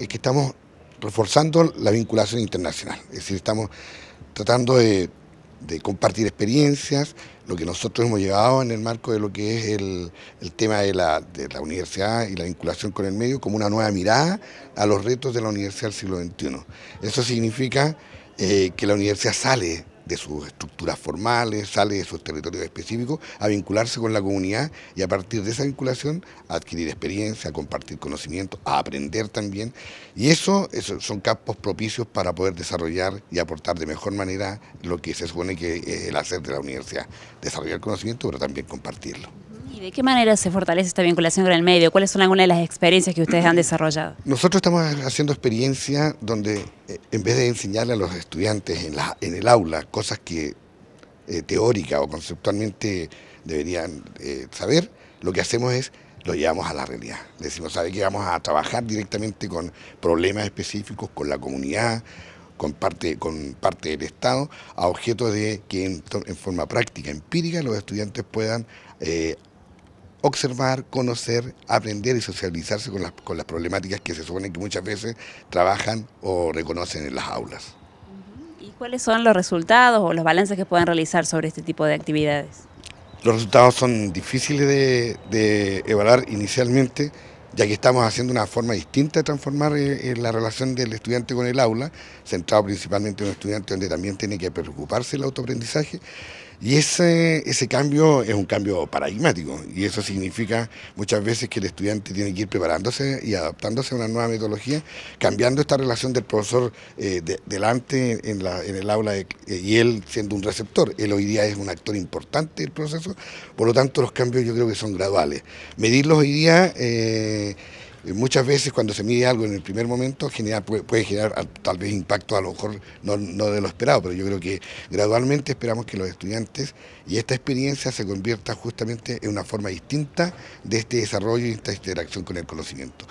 es que estamos reforzando la vinculación internacional, es decir, estamos tratando de, compartir experiencias, lo que nosotros hemos llevado en el marco de lo que es el, tema de la, universidad y la vinculación con el medio como una nueva mirada a los retos de la universidad del siglo XXI. Eso significa eh, que la universidad sale de sus estructuras formales, sale de sus territorios específicos, a vincularse con la comunidad y a partir de esa vinculación a adquirir experiencia, a compartir conocimiento, a aprender también. Y eso, eso, son campos propicios para poder desarrollar y aportar de mejor manera lo que se supone que es el hacer de la universidad, desarrollar conocimiento, pero también compartirlo de qué manera se fortalece esta vinculación con el medio? ¿Cuáles son algunas de las experiencias que ustedes han desarrollado? Nosotros estamos haciendo experiencia donde eh, en vez de enseñarle a los estudiantes en, la, en el aula cosas que eh, teórica o conceptualmente deberían eh, saber, lo que hacemos es lo llevamos a la realidad. Decimos, ¿sabe que vamos a trabajar directamente con problemas específicos, con la comunidad, con parte, con parte del Estado, a objeto de que en, forma práctica, empírica, los estudiantes puedan eh, observar, conocer, aprender y socializarse con las, con las problemáticas que se supone que muchas veces trabajan o reconocen en las aulas. ¿Y cuáles son los resultados o los balances que pueden realizar sobre este tipo de actividades? Los resultados son difíciles de, evaluar inicialmente, ya que estamos haciendo una forma distinta de transformar eh, eh, la relación del estudiante con el aula, centrado principalmente en un estudiante donde también tiene que preocuparse el autoaprendizaje y ese, ese cambio es un cambio paradigmático y eso significa muchas veces que el estudiante tiene que ir preparándose y adaptándose a una nueva metodología, cambiando esta relación del profesor eh, delante en, el aula eh, y él siendo un receptor. Él hoy día es un actor importante del proceso, por lo tanto los cambios yo creo que son graduales. Medirlos hoy día... Eh, muchas veces cuando se mide algo en el primer momento genera, puede, generar tal vez impacto a lo mejor no, no, de lo esperado, pero yo creo que gradualmente esperamos que los estudiantes y esta experiencia se convierta justamente en una forma distinta de este desarrollo y esta interacción con el conocimiento.